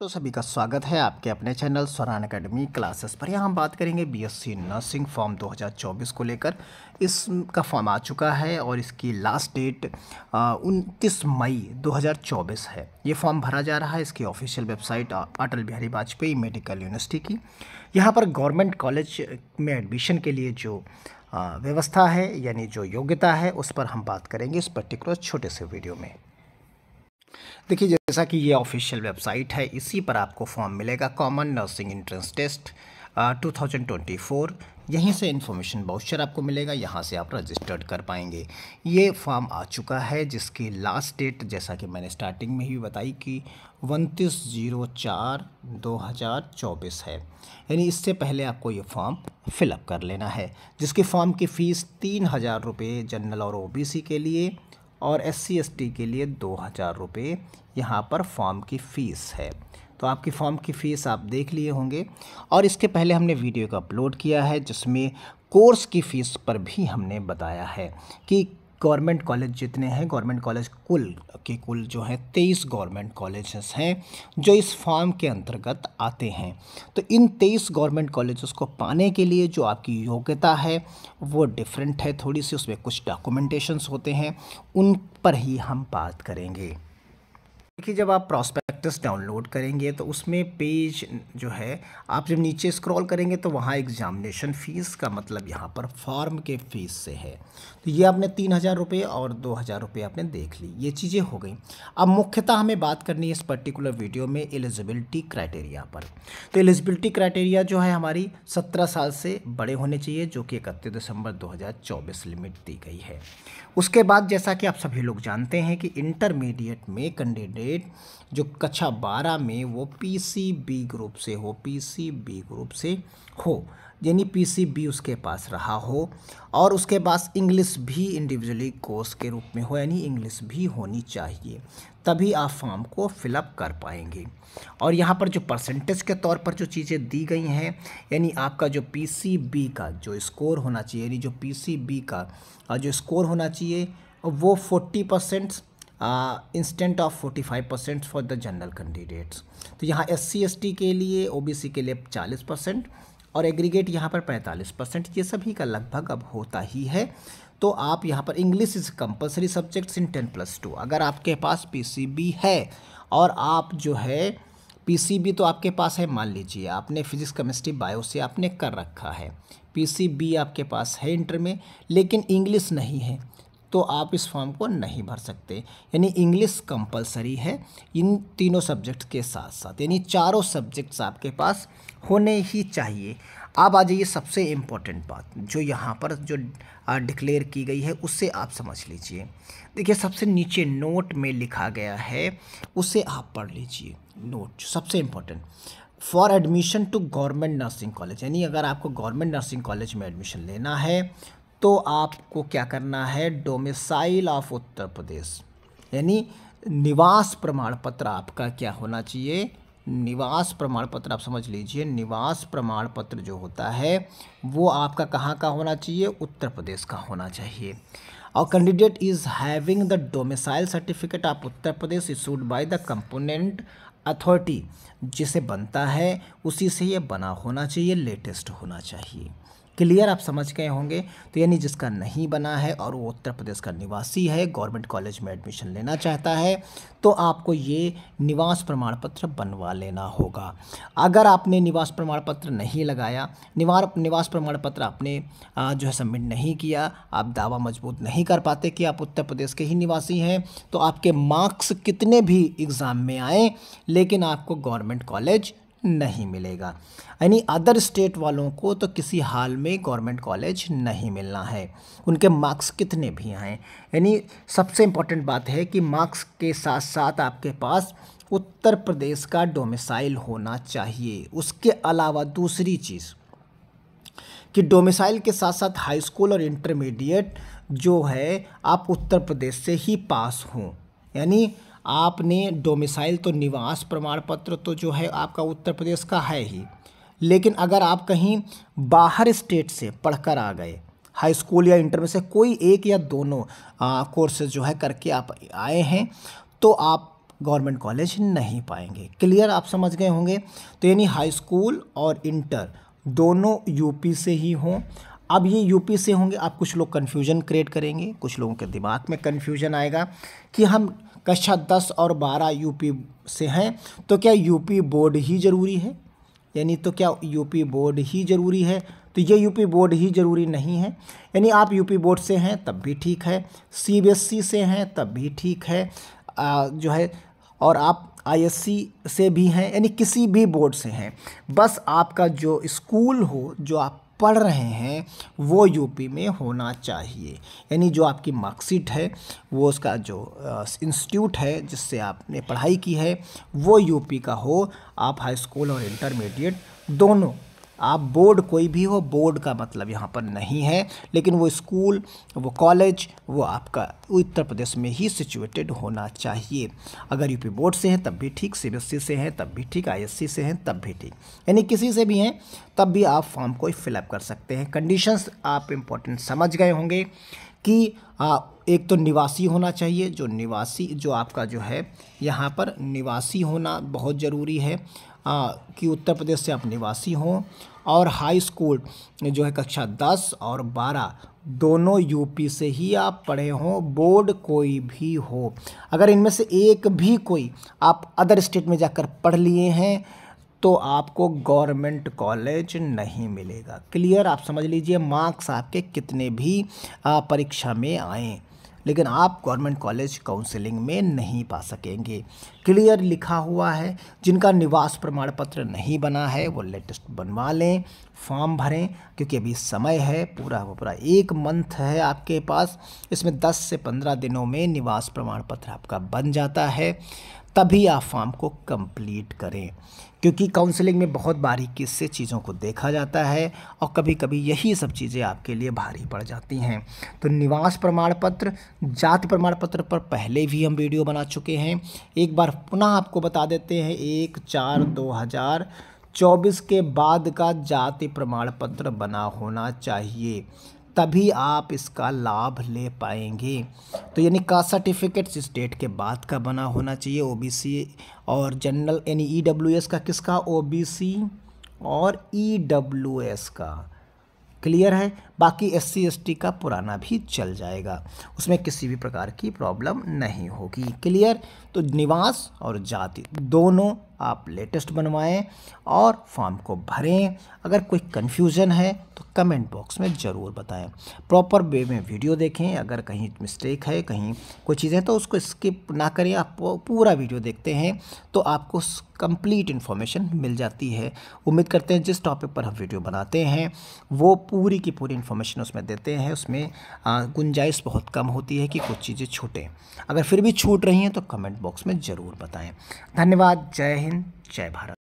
तो सभी का स्वागत है आपके अपने चैनल स्वरान अकेडमी क्लासेस पर यहाँ हम बात करेंगे बीएससी नर्सिंग फॉर्म 2024 को लेकर इसका फॉर्म आ चुका है और इसकी लास्ट डेट उनतीस मई 2024 है ये फॉर्म भरा जा रहा है इसकी official website Atal Bihari Vajpayee medical university की यहाँ पर गवर्नमेंट कॉलेज में एडमिशन के लिए जो व्यवस्था है यानी जो योग्यता है उस पर हम बात करेंगे इस पर्टिकुलर छोटे से वीडियो में देखिए जैसा कि ये ऑफिशियल वेबसाइट है इसी पर आपको फॉर्म मिलेगा common nursing entrance test two thousand twenty four यहीं से इन्फॉर्मेशन बाउचर आपको मिलेगा यहाँ से आप रजिस्टर्ड कर पाएंगे ये फॉर्म आ चुका है जिसकी लास्ट डेट जैसा कि मैंने स्टार्टिंग में ही बताई कि उनतीस जीरो चार दो हज़ार चौबीस है यानी इससे पहले आपको ये फॉर्म फिलअप कर लेना है जिसकी फॉर्म की फ़ीस तीन हज़ार रुपये जनरल और ओबीसी के लिए और एस सी के लिए दो हज़ार रुपये यहाँ पर फॉर्म की फ़ीस है तो आपकी फॉर्म की फ़ीस आप देख लिए होंगे और इसके पहले हमने वीडियो को अपलोड किया है जिसमें कोर्स की फ़ीस पर भी हमने बताया है कि गवर्नमेंट कॉलेज जितने हैं गवर्नमेंट कॉलेज कुल के कुल जो है तेईस गवर्नमेंट कॉलेजेस हैं जो इस फॉर्म के अंतर्गत आते हैं तो इन तेईस गवर्नमेंट कॉलेजेस को पाने के लिए जो आपकी योग्यता है वो डिफरेंट है थोड़ी सी उसमें कुछ डॉक्यूमेंटेशंस होते हैं उन पर ही हम बात करेंगे देखिए जब आप प्रॉस्पेक्टस डाउनलोड करेंगे तो उसमें पेज जो है आप जब नीचे स्क्रॉल करेंगे तो वहाँ एग्जामिनेशन फ़ीस का मतलब यहाँ पर फॉर्म के फ़ीस से है तो ये आपने तीन हज़ार रुपये और दो हज़ार रुपये आपने देख ली ये चीज़ें हो गई अब मुख्यतः हमें बात करनी है इस पर्टिकुलर वीडियो में एलिजिबिलिटी क्राइटेरिया पर तो एलिजिबिलिटी क्राइटेरिया जो है हमारी सत्रह साल से बड़े होने चाहिए जो कि इकतीस दिसंबर दो लिमिट दी गई है उसके बाद जैसा कि आप सभी लोग जानते हैं कि इंटरमीडिएट में कैंडिडेट एट जो कक्षा बारह में वो पीसीबी ग्रुप से हो पीसीबी ग्रुप से हो यानी पीसीबी उसके पास रहा हो और उसके पास इंग्लिश भी इंडिविजुअली कोर्स के रूप में हो यानी इंग्लिश भी होनी चाहिए तभी आप फॉर्म को फिलअप कर पाएंगे और यहाँ पर जो परसेंटेज के तौर पर जो चीज़ें दी गई हैं यानी आपका जो पीसीबी का जो स्कोर होना चाहिए यानी जो पीसीबी का जो स्कोर होना चाहिए वो forty percent instead of forty five percent for the general candidates तो यहाँ एस सी के लिए ओ के लिए चालीस परसेंट और एग्रीगेट यहाँ पर पैंतालीस परसेंट ये सभी का लगभग अब होता ही है तो आप यहाँ पर English is compulsory subjects in ten plus two अगर आपके पास पीसीबी है और आप जो है पीसीबी तो आपके पास है मान लीजिए आपने फिजिक्स केमिस्ट्री बायो से आपने कर रखा है पीसीबी आपके पास है इंटर में लेकिन इंग्लिश नहीं है तो आप इस फॉर्म को नहीं भर सकते यानी इंग्लिश कंपलसरी है इन तीनों सब्जेक्ट के साथ साथ यानी चारों सब्जेक्ट्स आपके पास होने ही चाहिए आप आ जाइए सबसे इम्पोर्टेंट बात जो यहाँ पर जो डिक्लेयर की गई है उससे आप समझ लीजिए देखिए सबसे नीचे नोट में लिखा गया है उसे आप पढ़ लीजिए नोट सबसे important for admission to government nursing college यानी अगर आपको गवर्नमेंट नर्सिंग कॉलेज में एडमिशन लेना है तो आपको क्या करना है डोमिसाइल ऑफ उत्तर प्रदेश यानी निवास प्रमाण पत्र आपका क्या होना चाहिए निवास प्रमाण पत्र आप समझ लीजिए निवास प्रमाण पत्र जो होता है वो आपका कहाँ का होना चाहिए उत्तर प्रदेश का होना चाहिए और candidate is having the domicile certificate of Uttar Pradesh issued by the component authority जिसे बनता है उसी से ये बना होना चाहिए लेटेस्ट होना चाहिए क्लियर आप समझ गए होंगे तो यानी जिसका नहीं बना है और वो उत्तर प्रदेश का निवासी है गवर्नमेंट कॉलेज में एडमिशन लेना चाहता है तो आपको ये निवास प्रमाण पत्र बनवा लेना होगा अगर आपने निवास प्रमाण पत्र नहीं लगाया निवार निवास प्रमाण पत्र आपने जो है सबमिट नहीं किया आप दावा मजबूत नहीं कर पाते कि आप उत्तर प्रदेश के ही निवासी हैं तो आपके मार्क्स कितने भी एग्ज़ाम में आएँ लेकिन आपको गवर्नमेंट कॉलेज नहीं मिलेगा यानी अदर स्टेट वालों को तो किसी हाल में गवर्नमेंट कॉलेज नहीं मिलना है उनके मार्क्स कितने भी हैं यानी सबसे इम्पोर्टेंट बात है कि मार्क्स के साथ साथ आपके पास उत्तर प्रदेश का डोमिसाइल होना चाहिए उसके अलावा दूसरी चीज़ कि डोमिसाइल के साथ साथ हाई स्कूल और इंटरमीडिएट जो है आप उत्तर प्रदेश से ही पास हों यानी आपने डोमिसाइल तो निवास प्रमाण पत्र तो जो है आपका उत्तर प्रदेश का है ही लेकिन अगर आप कहीं बाहर स्टेट से पढ़कर आ गए हाई स्कूल या इंटर में से कोई एक या दोनों कोर्सेज जो है करके आप आए हैं तो आप गवर्नमेंट कॉलेज नहीं पाएंगे क्लियर आप समझ गए होंगे तो यानी हाई स्कूल और इंटर दोनों यूपी से ही हों अब ये यूपी से होंगे आप कुछ लोग कन्फ्यूजन क्रिएट करेंगे कुछ लोगों के दिमाग में कन्फ्यूजन आएगा कि हम कक्षा दस और बारह यूपी से हैं तो क्या यूपी बोर्ड ही ज़रूरी है यानी तो क्या यूपी बोर्ड ही ज़रूरी है तो ये यूपी बोर्ड ही ज़रूरी नहीं है यानी आप यूपी बोर्ड से हैं तब भी ठीक है सीबीएसई e से हैं तब भी ठीक है आ, जो है और आप आईएससी से भी हैं यानी किसी भी बोर्ड से हैं बस आपका जो स्कूल हो जो आप पढ़ रहे हैं वो यूपी में होना चाहिए यानी जो आपकी मार्कशीट है वो उसका जो इंस्टीट्यूट है जिससे आपने पढ़ाई की है वो यूपी का हो आप हाई स्कूल और इंटरमीडिएट दोनों आप बोर्ड कोई भी हो बोर्ड का मतलब यहाँ पर नहीं है लेकिन वो स्कूल वो कॉलेज वो आपका उत्तर प्रदेश में ही सिचुएटेड होना चाहिए अगर यूपी बोर्ड से हैं तब भी ठीक सी से हैं तब भी ठीक आई से हैं तब भी ठीक यानी किसी से भी हैं तब भी आप फॉर्म को फिलअप कर सकते हैं कंडीशंस आप इम्पोर्टेंट समझ गए होंगे कि आ, एक तो निवासी होना चाहिए जो निवासी जो आपका जो है यहाँ पर निवासी होना बहुत ज़रूरी है आ, कि उत्तर प्रदेश से आप निवासी हों और हाई स्कूल जो है कक्षा दस और बारह दोनों यूपी से ही आप पढ़े हों बोर्ड कोई भी हो अगर इनमें से एक भी कोई आप अदर स्टेट में जाकर पढ़ लिए हैं तो आपको गवर्नमेंट कॉलेज नहीं मिलेगा क्लियर आप समझ लीजिए मार्क्स आपके कितने भी परीक्षा में आएँ लेकिन आप गवर्नमेंट कॉलेज काउंसलिंग में नहीं पा सकेंगे क्लियर लिखा हुआ है जिनका निवास प्रमाण पत्र नहीं बना है वो लेटेस्ट बनवा लें फॉर्म भरें क्योंकि अभी समय है पूरा पूरा एक मंथ है आपके पास इसमें 10 से 15 दिनों में निवास प्रमाण पत्र आपका बन जाता है तभी आप फॉर्म को कंप्लीट करें क्योंकि काउंसलिंग में बहुत बारीकी से चीज़ों को देखा जाता है और कभी कभी यही सब चीज़ें आपके लिए भारी पड़ जाती हैं तो निवास प्रमाण पत्र जाति प्रमाण पत्र पर पहले भी हम वीडियो बना चुके हैं एक बार पुनः आपको बता देते हैं एक चार दो हज़ार चौबीस के बाद का जाति प्रमाण पत्र बना होना चाहिए तभी आप इसका लाभ ले पाएंगे तो यानी कास्ट सर्टिफिकेट स्टेट के बाद का बना होना चाहिए ओबीसी और जनरल यानी ईडब्ल्यूएस e का किसका ओबीसी और ईडब्ल्यूएस e का क्लियर है बाकी एस सी एस टी का पुराना भी चल जाएगा उसमें किसी भी प्रकार की प्रॉब्लम नहीं होगी क्लियर तो निवास और जाति दोनों आप लेटेस्ट बनवाएं और फॉर्म को भरें अगर कोई कन्फ्यूज़न है तो कमेंट बॉक्स में ज़रूर बताएं प्रॉपर वे में वीडियो देखें अगर कहीं मिस्टेक है कहीं कोई चीज़ें तो उसको स्किप ना करें आप पूरा वीडियो देखते हैं तो आपको कंप्लीट इन्फॉर्मेशन मिल जाती है उम्मीद करते हैं जिस टॉपिक पर हम वीडियो बनाते हैं वो पूरी की पूरी इन्फॉर्मेशन उसमें देते हैं उसमें गुंजाइश बहुत कम होती है कि कुछ चीज़ें छूटें अगर फिर भी छूट रही हैं तो कमेंट बॉक्स में ज़रूर बताएँ धन्यवाद जय हिंद जय हिंद जय भारत